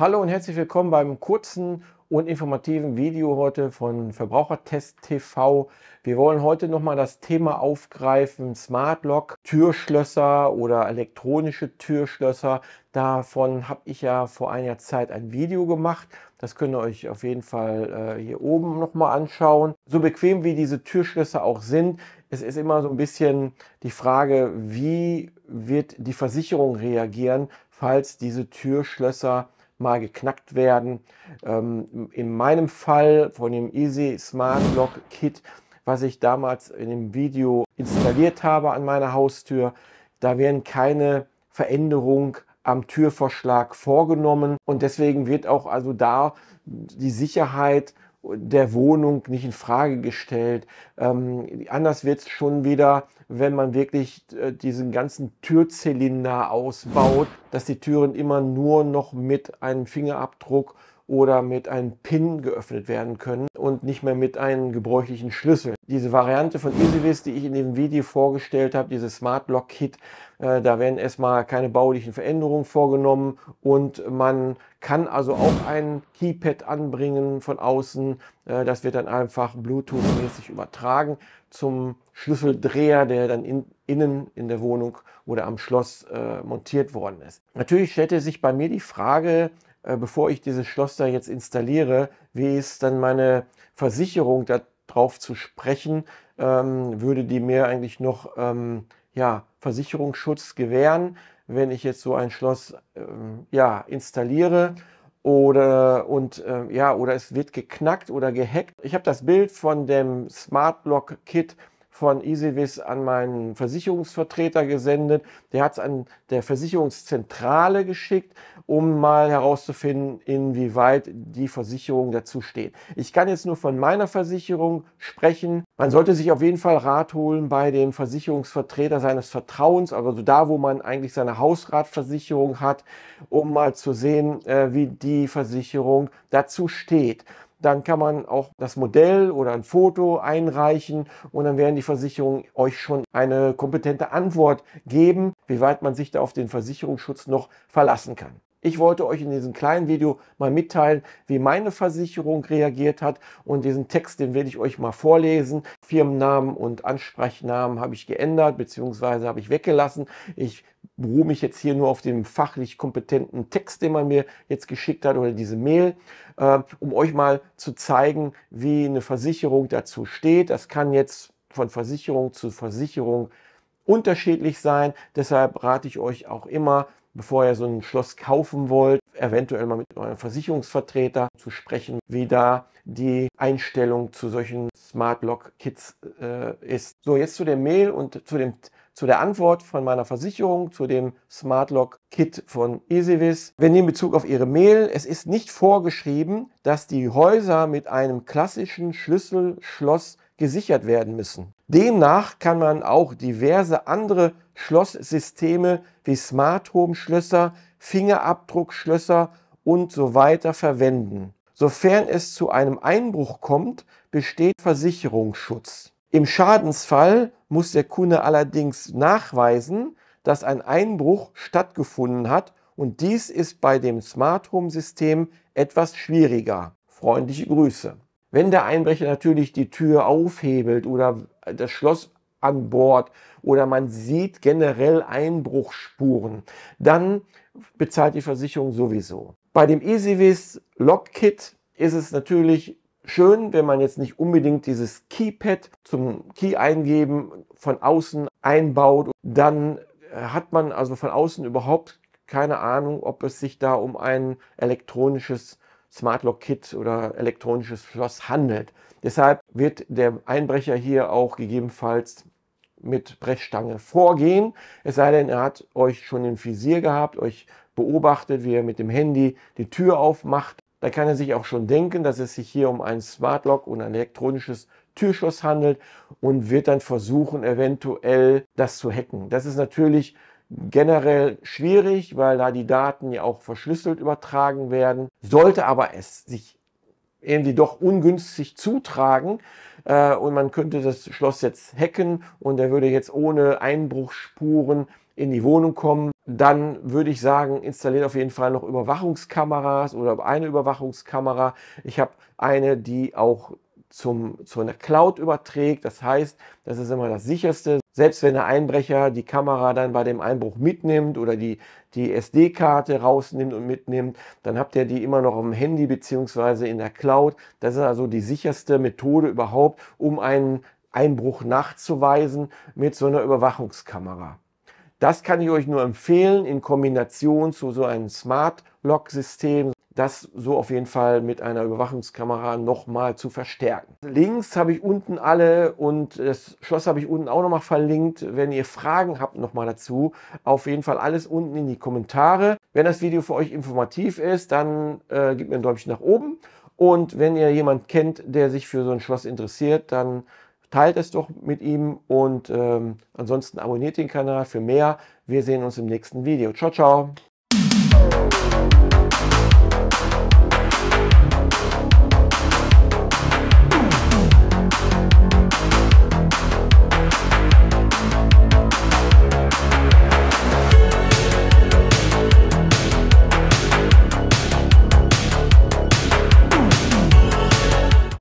Hallo und herzlich willkommen beim kurzen und informativen Video heute von Verbrauchertest TV. Wir wollen heute nochmal das Thema aufgreifen, Smart Lock, Türschlösser oder elektronische Türschlösser. Davon habe ich ja vor einiger Zeit ein Video gemacht. Das könnt ihr euch auf jeden Fall äh, hier oben nochmal anschauen. So bequem wie diese Türschlösser auch sind, es ist immer so ein bisschen die Frage, wie wird die Versicherung reagieren, falls diese Türschlösser mal geknackt werden. Ähm, in meinem Fall von dem Easy Smart Lock Kit, was ich damals in dem Video installiert habe an meiner Haustür, da werden keine Veränderungen am Türverschlag vorgenommen und deswegen wird auch also da die Sicherheit der Wohnung nicht in Frage gestellt. Ähm, anders wird es schon wieder, wenn man wirklich äh, diesen ganzen Türzylinder ausbaut, dass die Türen immer nur noch mit einem Fingerabdruck oder mit einem PIN geöffnet werden können und nicht mehr mit einem gebräuchlichen Schlüssel. Diese Variante von EasyWiz, die ich in dem Video vorgestellt habe, dieses Smart Lock Kit, äh, da werden erstmal keine baulichen Veränderungen vorgenommen und man kann also auch ein Keypad anbringen von außen. Äh, das wird dann einfach Bluetooth-mäßig übertragen zum Schlüsseldreher, der dann in, innen in der Wohnung oder am Schloss äh, montiert worden ist. Natürlich stellte sich bei mir die Frage, äh, bevor ich dieses Schloss da jetzt installiere, wie ist dann meine Versicherung darauf zu sprechen, ähm, würde die mir eigentlich noch ähm, ja, Versicherungsschutz gewähren, wenn ich jetzt so ein Schloss ähm, ja, installiere oder und äh, ja oder es wird geknackt oder gehackt. Ich habe das Bild von dem Smart Lock Kit von Isivis an meinen Versicherungsvertreter gesendet. Der hat es an der Versicherungszentrale geschickt, um mal herauszufinden, inwieweit die Versicherung dazu steht. Ich kann jetzt nur von meiner Versicherung sprechen. Man sollte sich auf jeden Fall Rat holen bei dem Versicherungsvertreter seines Vertrauens, also da, wo man eigentlich seine Hausratversicherung hat, um mal zu sehen, äh, wie die Versicherung dazu steht dann kann man auch das Modell oder ein Foto einreichen und dann werden die Versicherungen euch schon eine kompetente Antwort geben, wie weit man sich da auf den Versicherungsschutz noch verlassen kann. Ich wollte euch in diesem kleinen Video mal mitteilen, wie meine Versicherung reagiert hat und diesen Text, den werde ich euch mal vorlesen. Firmennamen und Ansprechnamen habe ich geändert bzw. habe ich weggelassen. Ich beruhe mich jetzt hier nur auf dem fachlich kompetenten Text, den man mir jetzt geschickt hat oder diese Mail, äh, um euch mal zu zeigen, wie eine Versicherung dazu steht. Das kann jetzt von Versicherung zu Versicherung unterschiedlich sein. Deshalb rate ich euch auch immer, bevor ihr so ein Schloss kaufen wollt, eventuell mal mit eurem Versicherungsvertreter zu sprechen, wie da die Einstellung zu solchen Smart Lock Kits äh, ist. So, jetzt zu der Mail und zu, dem, zu der Antwort von meiner Versicherung, zu dem Smart Lock Kit von Esevis. Wir nehmen Bezug auf Ihre Mail. Es ist nicht vorgeschrieben, dass die Häuser mit einem klassischen Schlüsselschloss gesichert werden müssen. Demnach kann man auch diverse andere Schlosssysteme wie Smart Home Schlösser, Fingerabdruckschlösser und so weiter verwenden. Sofern es zu einem Einbruch kommt, besteht Versicherungsschutz. Im Schadensfall muss der Kunde allerdings nachweisen, dass ein Einbruch stattgefunden hat und dies ist bei dem Smart Home System etwas schwieriger. Freundliche Grüße. Wenn der Einbrecher natürlich die Tür aufhebelt oder das Schloss an Bord oder man sieht generell Einbruchspuren, dann bezahlt die Versicherung sowieso. Bei dem EasyWiz Lock Kit ist es natürlich schön, wenn man jetzt nicht unbedingt dieses Keypad zum Key eingeben von außen einbaut, dann hat man also von außen überhaupt keine Ahnung, ob es sich da um ein elektronisches Smart Lock Kit oder elektronisches Schloss handelt. Deshalb wird der Einbrecher hier auch gegebenenfalls mit Brechstange vorgehen. Es sei denn, er hat euch schon im Visier gehabt, euch beobachtet, wie er mit dem Handy die Tür aufmacht. Da kann er sich auch schon denken, dass es sich hier um ein Smart Lock und ein elektronisches Türschloss handelt und wird dann versuchen, eventuell das zu hacken. Das ist natürlich generell schwierig, weil da die Daten ja auch verschlüsselt übertragen werden. Sollte aber es sich irgendwie doch ungünstig zutragen äh, und man könnte das Schloss jetzt hacken und er würde jetzt ohne Einbruchsspuren in die Wohnung kommen, dann würde ich sagen, installiert auf jeden Fall noch Überwachungskameras oder eine Überwachungskamera. Ich habe eine, die auch zum, zu einer Cloud überträgt. Das heißt, das ist immer das sicherste. Selbst wenn der Einbrecher die Kamera dann bei dem Einbruch mitnimmt oder die, die SD-Karte rausnimmt und mitnimmt, dann habt ihr die immer noch im Handy beziehungsweise in der Cloud. Das ist also die sicherste Methode überhaupt, um einen Einbruch nachzuweisen mit so einer Überwachungskamera. Das kann ich euch nur empfehlen in Kombination zu so einem Smart Lock System das so auf jeden Fall mit einer Überwachungskamera nochmal zu verstärken. Links habe ich unten alle und das Schloss habe ich unten auch nochmal verlinkt. Wenn ihr Fragen habt nochmal dazu, auf jeden Fall alles unten in die Kommentare. Wenn das Video für euch informativ ist, dann äh, gebt mir ein Däumchen nach oben. Und wenn ihr jemanden kennt, der sich für so ein Schloss interessiert, dann teilt es doch mit ihm und ähm, ansonsten abonniert den Kanal für mehr. Wir sehen uns im nächsten Video. Ciao, ciao.